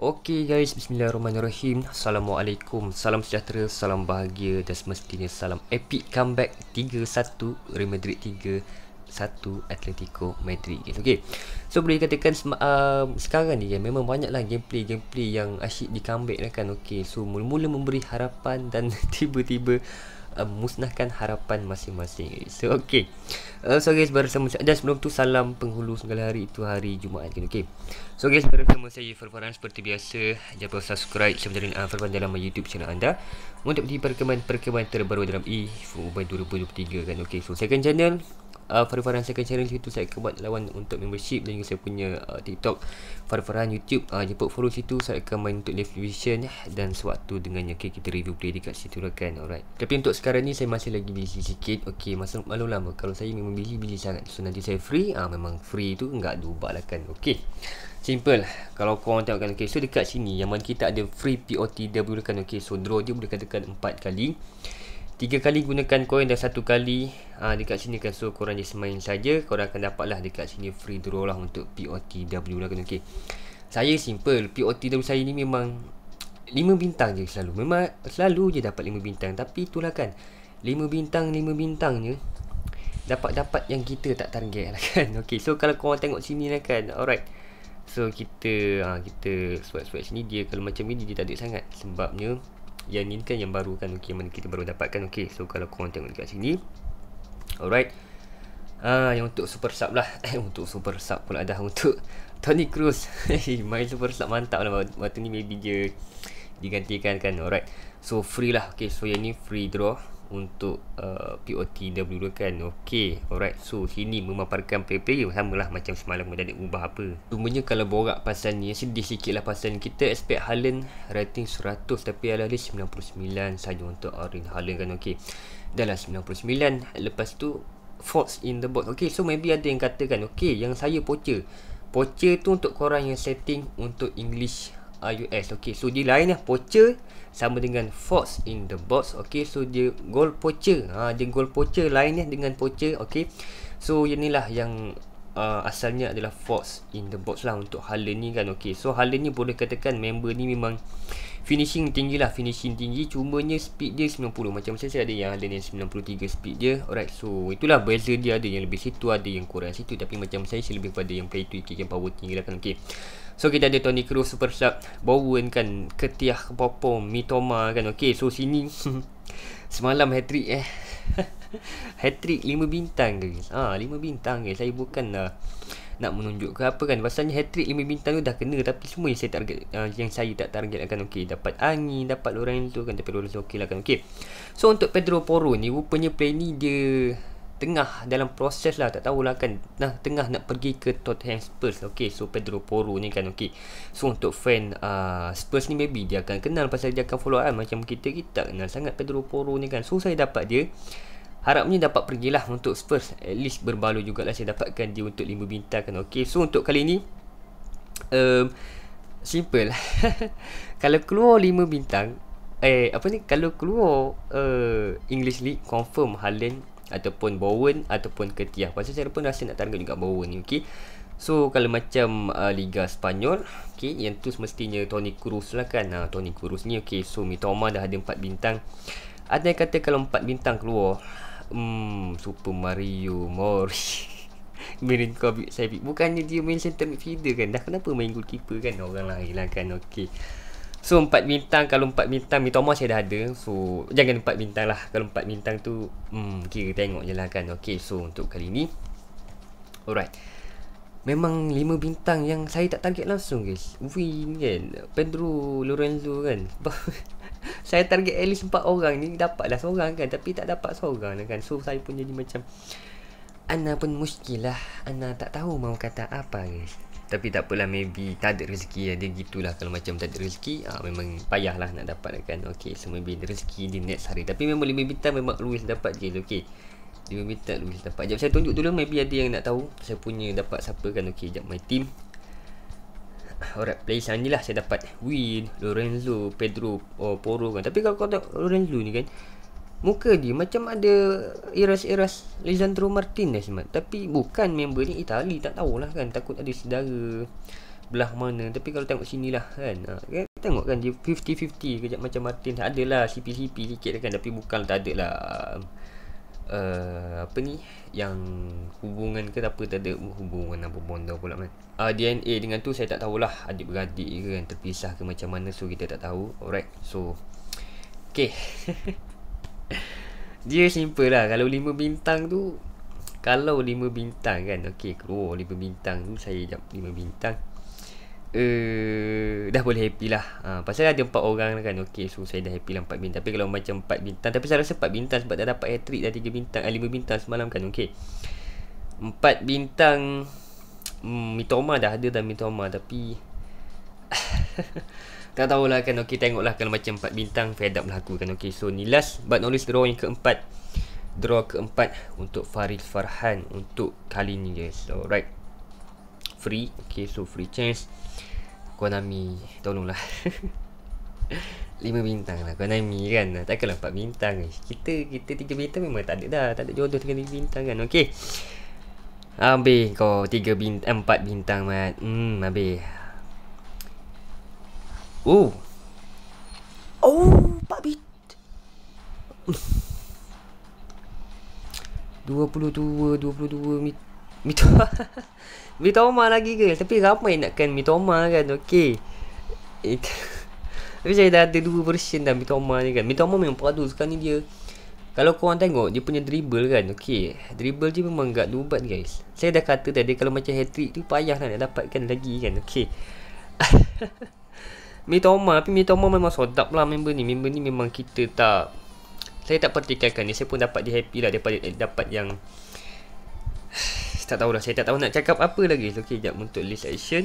Okey guys, bismillahirrahmanirrahim. Assalamualaikum. Salam sejahtera, salam bahagia dan semestinya salam epic comeback 3-1 Real Madrid 3-1 Atletico Madrid. Guys. Okay. So boleh katakan uh, sekarang ni ya, memang banyaklah gameplay gameplay yang asyik di comeback lah kan. Okey. So mula-mula memberi harapan dan tiba-tiba uh, musnahkan harapan masing-masing. So okey. Uh, so guys, bersama dan sebelum tu salam penghulu segala hari itu hari Jumaat kan. Okey. So guys, baru bersama saya Farfaran seperti biasa Jangan lupa subscribe dan menjalani uh, Farfaran dalam YouTube channel anda Untuk menikmati perkembangan-perkembangan terbaru dalam E Fubai 2023 kan Okay, so second channel uh, Farfaran second channel situ saya akan buat lawan untuk membership Dan juga saya punya uh, TikTok Farfaran YouTube uh, Jumpa follow situ saya akan main untuk live vision Dan sewaktu dengannya Okay, kita review play dekat situ lah kan Alright Tapi untuk sekarang ni saya masih lagi busy sikit Okay, masa malam lama Kalau saya memang busy-busy sangat So nanti saya free uh, Memang free tu enggak ada lah kan Okay simple kalau korang tengok kan okay. so dekat sini yang mana kita ada free POT dia gunakan okay. so draw dia boleh katakan 4 kali 3 kali gunakan coin dan 1 kali uh, dekat sini kan so korang just main saja korang akan dapat lah dekat sini free draw lah untuk POTW lah kan okay. saya simple POTW saya ni memang 5 bintang je selalu memang selalu je dapat 5 bintang tapi itulah kan 5 bintang 5 bintang je dapat-dapat yang kita tak target lah kan okay. so kalau korang tengok sini lah kan alright So kita ha, kita swatch swatch ni dia kalau macam ni dia tak sangat sebabnya yang ni kan yang baru kan okey mana kita baru dapatkan okey so kalau kau orang tengok dekat sini alright ah yang untuk super sub lah eh untuk super sub pula dah untuk Tony Cruz eh, main super sub mantap lah waktu ni maybe dia digantikan kan alright so free lah okey so yang ni free draw untuk uh, POT W tu kan Okay alright So sini memaparkan player-player Sama lah macam semalam Mereka ada ubah apa Cumanya kalau borak pasal ni Sedih sikit lah pasal ni Kita expect Haaland rating 100 Tapi alah dia 99 sahaja untuk Arin Haaland kan Okay Dah lah 99 Lepas tu Faults in the box Okay so maybe ada yang katakan Okay yang saya poca Poca tu untuk korang yang setting Untuk English RUS Okay so dia lain lah Poacher Sama dengan Fox in the box Okay so dia Gold poacher ha, Dia gold poacher Lain lah dengan poacher Okay So inilah yang uh, asalnya adalah Fox in the box lah untuk Harlan ni kan okay. So Harlan ni boleh katakan member ni memang finishing tinggi lah finishing tinggi cuma cumanya speed dia 90 macam macam saya ada yang ada yang 93 speed dia alright so itulah beza dia ada yang lebih situ ada yang kurang situ tapi macam saya saya lebih pada yang play to kick yang power tinggi lah kan okay. so kita ada Tony Cruz super sharp Bowen kan ketiah popo, mitoma kan okay. so sini Semalam hat-trick eh Hat-trick 5 bintang ke Ha ah, 5 bintang ke Saya bukan uh, Nak menunjuk ke apa kan Pasalnya hat-trick 5 bintang tu dah kena Tapi semua yang saya target uh, Yang saya tak target akan okey Dapat angin Dapat tu kan Tapi Lorenzo okey lah kan okey So untuk Pedro Poro ni Rupanya play ni dia tengah dalam proses lah tak tahulah kan nah tengah nak pergi ke Tottenham Spurs okey so Pedro Porro ni kan okey so untuk fan uh, Spurs ni maybe dia akan kenal pasal dia akan follow kan macam kita kita kenal sangat Pedro Porro ni kan so saya dapat dia harapnya dapat pergilah untuk Spurs at least berbaloi jugalah saya dapatkan dia untuk lima bintang kan okey so untuk kali ni um, simple kalau keluar lima bintang Eh apa ni Kalau keluar uh, English League Confirm Haaland ataupun Bowen ataupun Ketiah. Pasal saya pun rasa nak tangga juga Bowen ni, okey. So kalau macam uh, Liga Spanyol, okey, yang tu semestinya Toni Kroos lah kan. Ha, Toni Kroos ni okey. So Mitoma dah ada empat bintang. Ada yang kata kalau empat bintang keluar, hmm Super Mario Mori. Mirin Kovic saya Bukannya dia main center midfielder kan Dah kenapa main goalkeeper kan Orang lain lah kan Okay So empat bintang Kalau empat bintang Mitoma saya dah ada So Jangan empat bintang lah Kalau empat bintang tu hmm, Kira tengok je lah kan Okay so untuk kali ni Alright Memang lima bintang Yang saya tak target langsung guys Win kan Pedro Lorenzo kan Saya target at least 4 orang ni dapat lah seorang kan Tapi tak dapat seorang lah kan So saya pun jadi macam Ana pun muskilah, lah Ana tak tahu mau kata apa guys tapi tak apalah maybe tak ada rezeki ada gitulah kalau macam tak ada rezeki ha, memang payahlah nak dapat kan? Okey, so maybe rezeki di next hari. Tapi memang lebih minta memang Luis dapat je. Okey. Lebih minta Luis dapat. Jap saya tunjuk dulu maybe ada yang nak tahu saya punya dapat siapa kan. Okey, jap my team. Alright, play sana lah saya dapat Win, Lorenzo, Pedro, oh, Poro kan Tapi kalau kau tak Lorenzo ni kan Muka dia macam ada iras-iras Lisandro Martinez man. Tapi bukan member ni Itali Tak tahulah kan Takut ada saudara Belah mana Tapi kalau tengok sini lah kan okay. Ha, tengok kan dia 50-50 Kejap macam Martin Ada lah CP-CP sikit kan Tapi bukan tak ada lah uh, Apa ni Yang hubungan ke apa Tak ada hubungan apa bonda pula man uh, ah, DNA dengan tu saya tak tahulah Adik-beradik ke kan Terpisah ke macam mana So kita tak tahu Alright so Okay Dia simple lah Kalau lima bintang tu Kalau lima bintang kan Okay Oh lima bintang tu Saya jap lima bintang Uh, dah boleh happy lah ha, Pasal ada empat orang kan Okay so saya dah happy lah empat bintang Tapi kalau macam empat bintang Tapi saya rasa empat bintang Sebab dah dapat hat-trick dah tiga bintang ah, Lima eh, bintang semalam kan Okay Empat bintang hmm, Mitoma dah ada dah Mitoma Tapi Tak lah kan Okay tengoklah Kalau macam 4 bintang Fed up lah aku kan Okay so ni last But not least draw yang keempat Draw keempat Untuk Faris Farhan Untuk kali ni guys Alright Free Okay so free chance Konami Tolonglah 5 bintang lah Konami kan Takkanlah 4 bintang guys Kita kita 3 bintang memang takde dah Takde jodoh dengan 3 bintang kan Okay Habis kau 3 bintang 4 bintang mat Hmm habis Oh. Oh, babi. 22 22 mit mitoma lagi ke tapi ramai nak kan mitoma kan okey eh, tapi saya dah ada dua version dah mitoma ni kan mitoma memang padu sekarang ni dia kalau kau tengok dia punya dribble kan okey dribble dia memang gak dubat guys saya dah kata tadi kalau macam hat trick tu payah nak dapatkan lagi kan okey Mitoma tapi Mitoma memang sedap lah member ni. Member ni memang kita tak saya tak pertikaikan ni. Saya pun dapat dia happy lah daripada eh, dapat yang tak tahu lah. Saya tak tahu nak cakap apa lagi. Okey, jap untuk list action.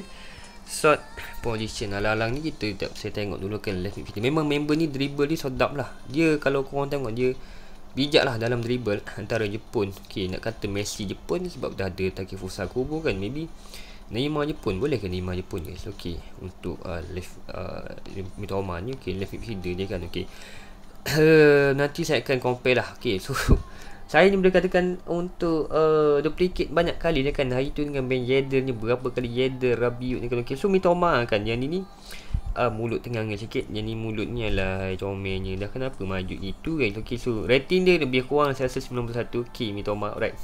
Sort position alang-alang ni kita jap saya tengok dulu kan left Memang member ni dribble ni sedap lah. Dia kalau korang tengok dia bijak lah dalam dribble antara Jepun. Okey, nak kata Messi Jepun ni sebab dah ada Takifusa Kubo kan. Maybe Neymar Jepun boleh ke Neymar Jepun guys okey untuk uh, left uh, Mitoma ni okey left midfielder dia kan okey nanti saya akan compare lah okey so saya ni boleh katakan untuk uh, duplicate banyak kali dia kan hari tu dengan Ben Yedder ni berapa kali Yedder Rabiot ni kan okey so Mitoma kan yang ni ni uh, mulut tengah ni sikit yang ni mulut ni adalah comelnya dah kenapa maju itu kan okey so rating dia lebih kurang saya rasa 91 okey Mitoma alright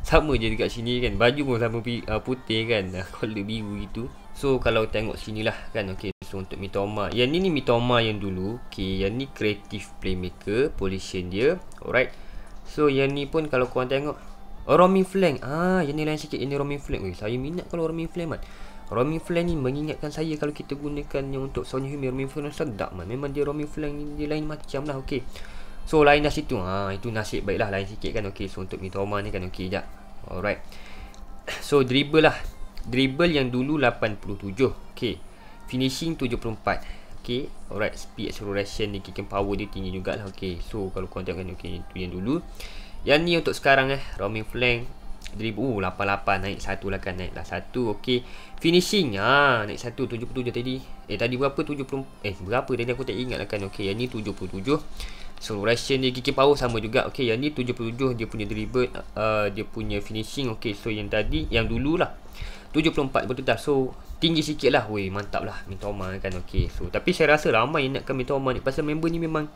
sama je dekat sini kan baju pun sama bi- uh, putih kan color biru gitu so kalau tengok sini lah kan okay. so untuk Mitoma yang ni ni Mitoma yang dulu okay. yang ni creative playmaker position dia alright so yang ni pun kalau korang tengok oh, Roaming Flank ah yang ni lain sikit ini Roaming Flank Weh, saya minat kalau Roaming Flank man Roaming Flank ni mengingatkan saya kalau kita gunakan yang untuk Sony Humi Roaming Flank sedap man memang dia Roaming Flank ni dia lain macam lah okay. So lain dah situ ha, Itu nasib baik lah Lain sikit kan okay. So untuk Mitoma ni kan okay. sekejap Alright So dribble lah Dribble yang dulu 87 Okay Finishing 74 Okay Alright Speed acceleration ni Kicking power dia tinggi jugalah Okay So kalau korang tengok kan Okay Itu yang dulu Yang ni untuk sekarang eh Roaming flank Dribble Oh uh, 88 Naik satu lah kan Naik lah satu Okay Finishing ha, Naik satu 77 tadi Eh tadi berapa 70 Eh berapa tadi aku tak ingat lah kan Okay yang ni 77 So Russian dia kicking power sama juga Okay yang ni 77 dia punya dribble uh, Dia punya finishing Okay so yang tadi Yang dulu lah 74 betul tak So tinggi sikit lah Weh mantap lah minta Mintoma kan Okay so Tapi saya rasa ramai yang nakkan Mintoma ni Pasal member ni memang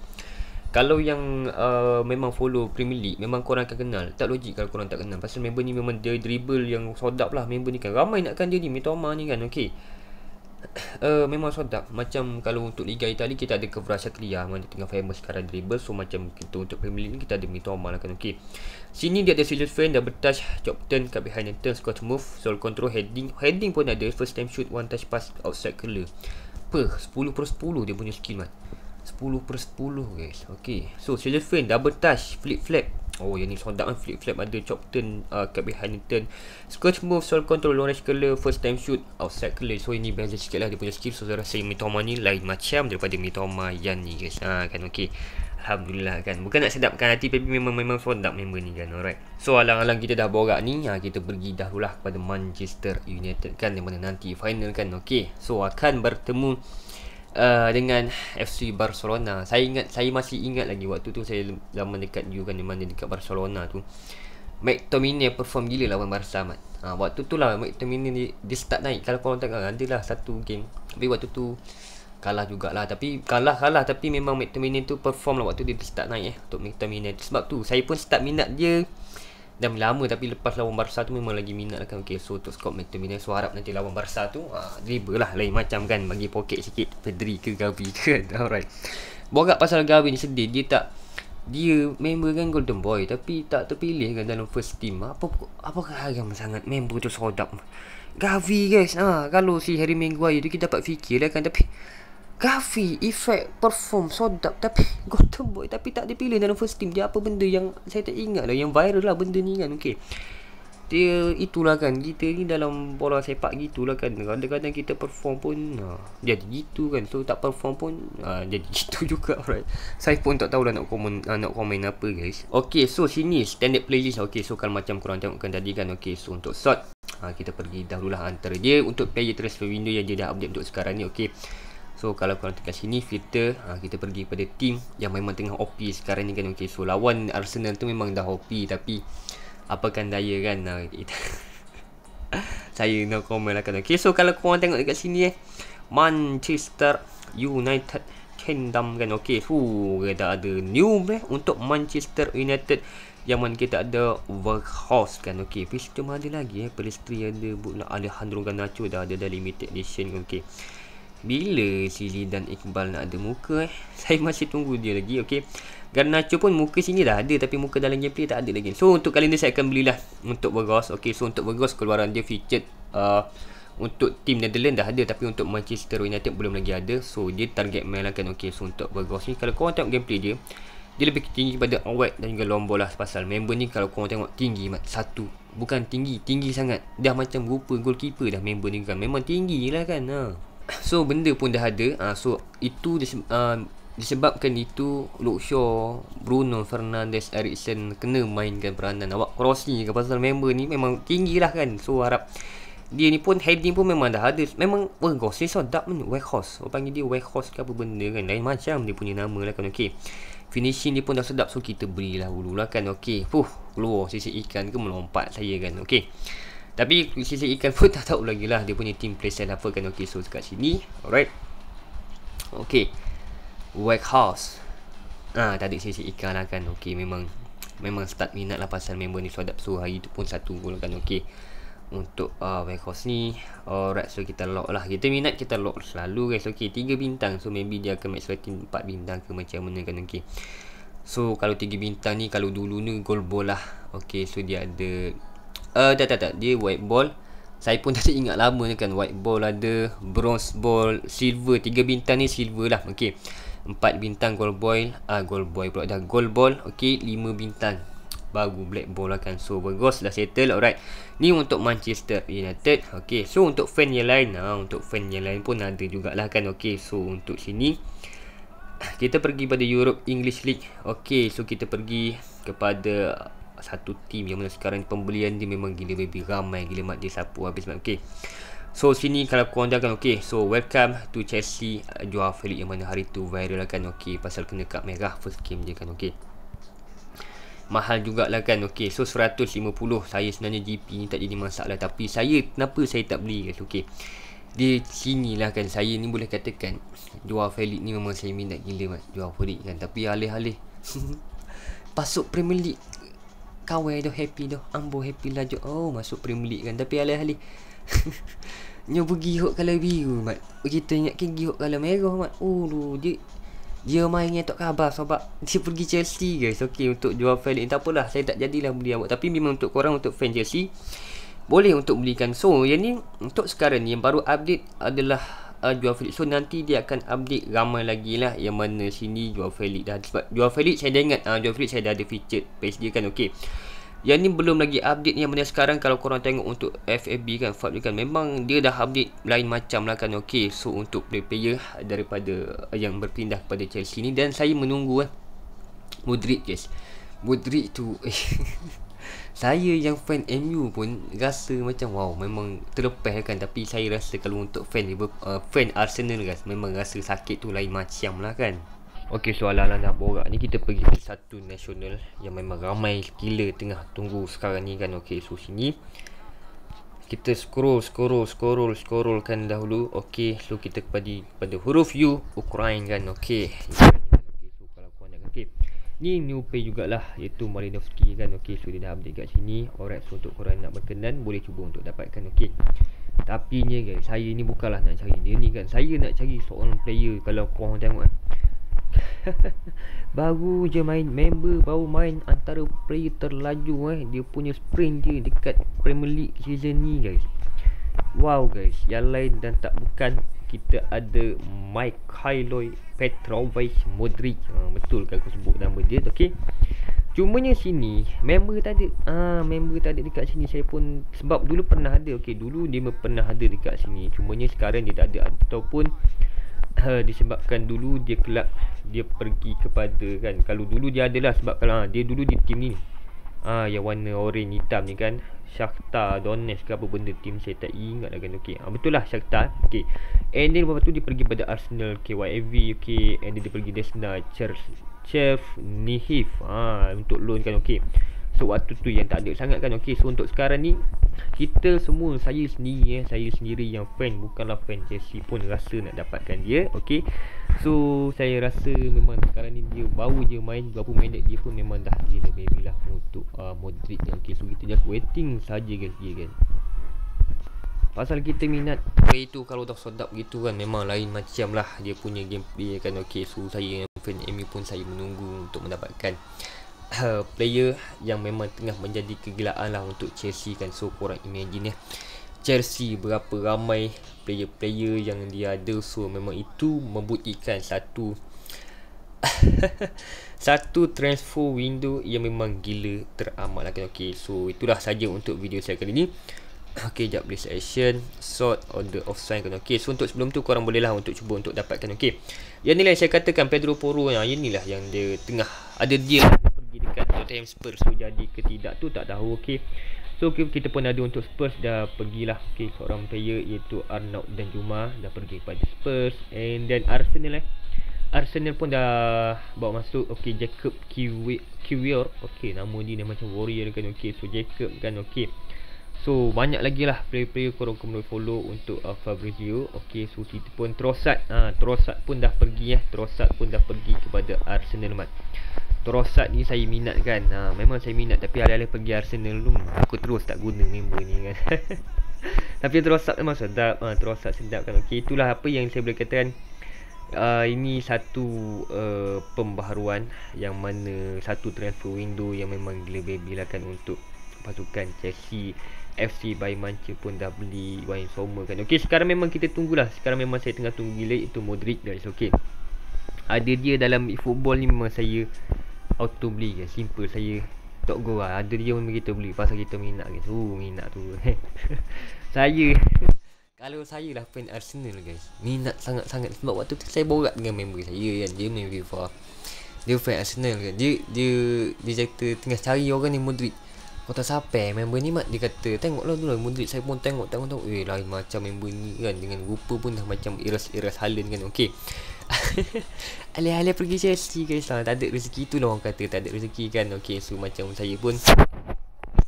kalau yang uh, memang follow Premier League Memang korang akan kenal Tak logik kalau korang tak kenal Pasal member ni memang dia dribble yang sodap lah Member ni kan Ramai nakkan dia ni Mitoma ni kan Okay uh, memang sedap macam kalau untuk Liga Itali kita ada Kvara Satria ah, mana tengah famous sekarang dribble so macam kita untuk Premier League ni kita ada Mito Amal lah kan okey sini dia ada Silas Fan dah bertouch chop turn kat behind and turn squash move soul control heading heading pun ada first time shoot one touch pass outside killer per 10 per 10 dia punya skill man 10 per 10 guys Okay. so Silas Fan double touch flip flap Oh yang ni sedap kan flip flip ada chop turn uh, kat behind Newton Scratch move, soul control, long range killer, first time shoot, outside killer So ini beza sikit lah dia punya skill So saya rasa Mitoma ni lain macam daripada Mitoma yang ni guys Ha kan ok Alhamdulillah kan Bukan nak sedapkan hati Tapi memang memang sedap member ni kan Alright So alang-alang kita dah borak ni ha, Kita pergi dahulah lah kepada Manchester United kan Yang mana nanti final kan Okay So akan bertemu uh, dengan FC Barcelona. Saya ingat saya masih ingat lagi waktu tu saya lama dekat juga kan, di mana dekat Barcelona tu. McTominay perform gila lawan Barca mat. Ha, waktu tu lah McTominay ni dia start naik. Kalau korang tengok kan dia lah satu game. Tapi waktu tu kalah jugaklah tapi kalah kalah tapi memang McTominay tu perform lah waktu dia start naik eh untuk McTominay. Sebab tu saya pun start minat dia dah lama tapi lepas lawan Barca tu memang lagi minat lah kan okay, so untuk Scott McTominay so harap nanti lawan Barca tu uh, ah, dribble lah lain macam kan bagi poket sikit Pedri ke Gavi ke alright buat pasal Gavi ni sedih dia tak dia member kan Golden Boy tapi tak terpilih kan dalam first team apa apa yang sangat member tu sodap Gavi guys ha, kalau si Harry Maguire tu kita dapat fikir lah kan tapi Gavi efek, Perform Sodap Tapi Gotham Boy Tapi tak dipilih dalam first team Dia apa benda yang Saya tak ingat lah Yang viral lah benda ni kan Okay Dia itulah kan Kita ni dalam bola sepak gitulah kan Kadang-kadang kita perform pun ha, Jadi gitu kan So tak perform pun ha, Jadi gitu juga right Saya pun tak tahulah nak komen ha, Nak komen apa guys Okay so sini Standard playlist Okay so kalau macam korang tengokkan tadi kan Okay so untuk shot ha, Kita pergi dahulu lah Antara dia Untuk player transfer window Yang dia dah update untuk sekarang ni Okay So kalau korang tekan sini filter ha, Kita pergi pada team yang memang tengah OP sekarang ni kan okay. So lawan Arsenal tu memang dah OP tapi Apakan daya kan ha, kita Saya no comment lah kan okay. So kalau korang tengok dekat sini eh Manchester United Kingdom kan Okay Fuh Kita ada new eh, Untuk Manchester United Yang mana kita ada Workhorse kan Okay Pistum ada lagi eh Palestri ada Alejandro Ganacho Dah ada Dah limited edition kan Okay bila Sili dan Iqbal nak ada muka eh? Saya masih tunggu dia lagi okay? Garnacho kan pun muka sini dah ada Tapi muka dalam gameplay tak ada lagi So untuk kali ni saya akan belilah Untuk Vergos okay? So untuk Vergos keluaran dia featured uh, Untuk tim Netherlands dah ada Tapi untuk Manchester United belum lagi ada So dia target mainkan lah okay? So untuk Vergos ni Kalau korang tengok gameplay dia Dia lebih tinggi daripada Awet dan juga Lombor lah Pasal member ni kalau korang tengok tinggi Satu Bukan tinggi Tinggi sangat Dah macam rupa goalkeeper dah member ni kan Memang tinggi lah kan Haa So benda pun dah ada uh, So itu disebab, uh, disebabkan itu Luke Shaw, Bruno Fernandes, Ericsson Kena mainkan peranan Awak cross ni ke pasal member ni Memang tinggi lah kan So harap dia ni pun heading pun memang dah ada Memang Oh gosh ni sedap ni Warehouse Orang panggil dia warehouse ke apa benda kan Lain macam dia punya nama lah kan Okay Finishing ni pun dah sedap So kita belilah dulu lah kan Okay Fuh Keluar sisi ikan ke melompat saya kan Okay tapi sisi ikan pun tak tahu lagi lah Dia punya team playstyle apa kan Okay so dekat sini Alright Okay White House Ah, ha, tadi sisi ikan lah kan Okay memang Memang start minat lah pasal member ni Swadab So hari tu pun satu pun kan Okay Untuk uh, White House ni Alright so kita lock lah Kita minat kita lock selalu guys Okay tiga bintang So maybe dia akan make selecting empat bintang ke macam mana kan Okay So kalau tiga bintang ni Kalau dulu ni gol bola. Okay so dia ada uh, tak, tak tak dia white ball saya pun tak ingat lama kan white ball ada bronze ball silver tiga bintang ni silver lah okey empat bintang gold boy ah uh, gold boy pula dah gold ball okey lima bintang baru black ball lah kan so bagus dah settle alright ni untuk Manchester United okey so untuk fan yang lain ha, uh, untuk fan yang lain pun ada jugalah kan okey so untuk sini kita pergi pada Europe English League Okey. So kita pergi Kepada satu team yang mana sekarang pembelian dia memang gila baby ramai gila mak dia sapu habis mak okey So sini kalau korang dah kan okay. So welcome to Chelsea uh, Jual Felix yang mana hari tu viral lah kan okay. Pasal kena kad merah first game dia kan okay. Mahal jugalah kan okay. So 150 Saya sebenarnya GP ni tak jadi masalah Tapi saya kenapa saya tak beli kan okay. Di sini lah kan Saya ni boleh katakan Jual Felix ni memang saya minat gila kan Jual Felix kan Tapi alih-alih Pasuk Premier League kawai tu happy tu ambo happy lah jo oh masuk premier league kan tapi alih-alih nyo pergi hok kalau biru mat kita ingat ke hok kalau merah mat Oh oh, dia dia main yang tak khabar sebab dia pergi Chelsea guys okey untuk jual Felix tak apalah saya tak jadilah beli awak tapi memang untuk korang untuk fan Chelsea boleh untuk belikan so yang ni untuk sekarang ni yang baru update adalah uh, Jual Felix So nanti dia akan update ramai lagi lah Yang mana sini Jual Felix dah Sebab Jual Felix saya dah ingat uh, Jual Felix saya dah ada featured page dia kan Okay yang ni belum lagi update ni yang mana sekarang kalau korang tengok untuk FFB kan FAB kan memang dia dah update lain macam lah kan okey so untuk player, player daripada uh, yang berpindah kepada Chelsea ni dan saya menunggu eh Mudrik guys Mudrik tu eh, Saya yang fan MU pun rasa macam wow memang terlepas kan tapi saya rasa kalau untuk fan uh, fan Arsenal guys kan, memang rasa sakit tu lain macam lah kan. Okey soalan ala-ala borak ni kita pergi ke satu national yang memang ramai gila tengah tunggu sekarang ni kan okey so sini kita scroll scroll scroll scroll kan dahulu okey so kita pergi pada huruf U Ukraine kan okey Ni new play jugalah Iaitu Malinovsky kan Okay so dia dah update kat sini Alright so untuk korang nak berkenan Boleh cuba untuk dapatkan Okay Tapi ni guys Saya ni bukanlah nak cari dia ni kan Saya nak cari seorang player Kalau korang tengok kan Baru je main Member baru main Antara player terlaju eh Dia punya sprint dia Dekat Premier League season ni guys Wow guys Yang lain dan tak bukan kita ada Mikhailoy Petrovich Modric. Ha, betul kan aku sebut nama dia Okey. Cuma yang sini member tak ada. Ah ha, member tak ada dekat sini saya pun sebab dulu pernah ada. Okey dulu dia pernah ada dekat sini. Cuma yang sekarang dia tak ada ataupun uh, disebabkan dulu dia kelab dia pergi kepada kan kalau dulu dia adalah sebab kalau ha, dia dulu di team ni ah ha, yang warna oren hitam ni kan Shakhtar Donetsk ke apa benda tim saya tak ingat lagi. kan okey ha, betul lah Shakhtar okey and then lepas tu dia pergi pada Arsenal K.Y.V. okey and then dia pergi Desna Chef Nihif ha, untuk loan kan okey so waktu tu yang tak ada sangat kan okey so untuk sekarang ni kita semua saya sendiri eh saya sendiri yang fan bukanlah fan Chelsea pun rasa nak dapatkan dia okey So saya rasa memang sekarang ni dia bau je main berapa minit dia pun memang dah gila baby lah untuk uh, Modric ni. Okay, so kita just waiting saja guys dia kan. Pasal kita minat Play itu kalau dah sodap gitu kan Memang lain macam lah Dia punya gameplay kan Okay so saya dengan fan MU pun Saya menunggu untuk mendapatkan uh, Player yang memang tengah menjadi kegilaan lah Untuk Chelsea kan So korang imagine ya Chelsea berapa ramai player-player yang dia ada so memang itu membuktikan satu satu transfer window yang memang gila teramat lah Okey, so itulah saja untuk video saya kali ni Okey, jap boleh action Sort on the offside kan Okey, so untuk sebelum tu korang bolehlah untuk cuba untuk dapatkan Okey, yang nilai saya katakan Pedro Poro yang ini lah yang dia tengah Ada dia pergi dekat Tottenham Spurs So jadi ketidak tu tak tahu okay So kita pun ada untuk Spurs dah pergilah okay, Seorang player iaitu Arnaud dan Juma dah pergi kepada Spurs And then Arsenal eh Arsenal pun dah bawa masuk okay, Jacob Kiwi Kiwior Okay nama dia macam warrior kan okay. So Jacob kan okay So banyak lagi lah player-player korang kena follow untuk uh, Fabrizio Okay so kita pun Trossard ha, Trossard pun dah pergi ya Trossard pun dah pergi kepada Arsenal mat Trossard ni saya minat kan ha, Memang saya minat tapi alih-alih pergi Arsenal dulu Aku terus tak guna member ni kan Tapi Trossard memang sedap ha, Trossard sedap kan Okay itulah apa yang saya boleh katakan uh, ini satu uh, pembaharuan yang mana satu transfer window yang memang lebih bilakan untuk pasukan Chelsea FC Bayern Manchester pun dah beli Wayne Sommer kan Okay sekarang memang kita tunggulah Sekarang memang saya tengah tunggu gila Itu Modric guys Okay Ada dia dalam football ni memang saya Auto beli guys Simple saya Tak go lah Ada dia memang kita beli Pasal kita minat kan. Oh minat tu Saya Kalau saya lah pen Arsenal guys Minat sangat-sangat Sebab waktu tu saya borak dengan member saya kan Dia main FIFA Dia fan Arsenal kan Dia Dia Dia cakap tengah cari orang ni Modric kau tak sampai member ni mat Dia tengoklah tu lah Mudrik saya pun tengok tengok tengok Eh lain macam member ni kan Dengan rupa pun dah macam iras-iras halen kan Okay Alih-alih pergi Chelsea guys lah Tak ada rezeki tu lah orang kata Tak ada rezeki kan Okay so macam saya pun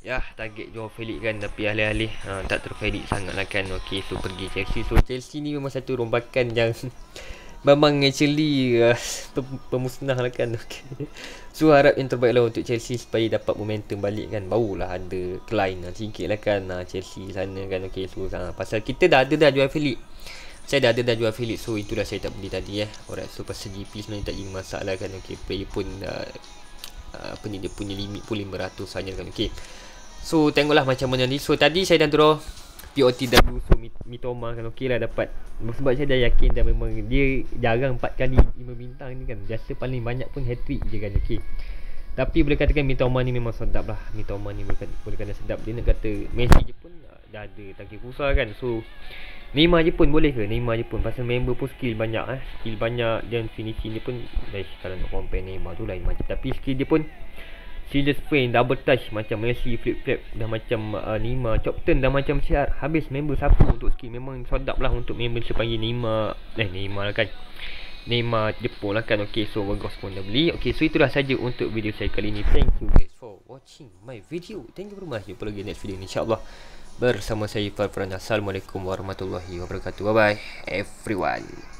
Ya target jual Felix kan Tapi alih-alih uh, Tak terfelik sangatlah kan Okay so pergi Chelsea So Chelsea ni memang satu rombakan yang memang actually uh, pemusnah lah kan okay. So harap yang terbaik lah untuk Chelsea supaya dapat momentum balik kan Barulah ada client lah sikit lah kan uh, Chelsea sana kan okay, so sana. Lah. Pasal kita dah ada dah jual Felix saya dah ada dah jual Felix so itulah saya tak beli tadi eh Alright so pasal GP sebenarnya tak jadi masalah kan Okay player pun uh, uh apa ni dia punya limit pun 500 sahaja kan Okay so tengoklah macam mana ni So tadi saya dah draw POTW so Mitoma kan okey lah dapat sebab saya dah yakin dah memang dia jarang 4 kali 5 bintang ni kan biasa paling banyak pun hat-trick je kan okey tapi boleh katakan Mitoma ni memang sedap lah Mitoma ni boleh, kata, boleh kata sedap dia nak kata Messi je pun dah ada tangki kursa kan so Neymar je pun boleh ke Neymar je pun pasal member pun skill banyak eh skill banyak dan finishing dia pun dah kalau nak compare Neymar tu lah, macam tapi skill dia pun Serious pain Double touch Macam Messi Flip flip Dah macam uh, Nima Chop turn Dah macam CR Habis member satu Untuk skill Memang sodap lah Untuk member sepanggil Nima Eh Nima lah kan Nima Jepul lah kan Okay so Wagos pun dah beli Okay so itulah saja Untuk video saya kali ini Thank you guys For watching my video Thank you very much Jumpa lagi next video InsyaAllah Bersama saya Farfran Assalamualaikum warahmatullahi wabarakatuh Bye bye Everyone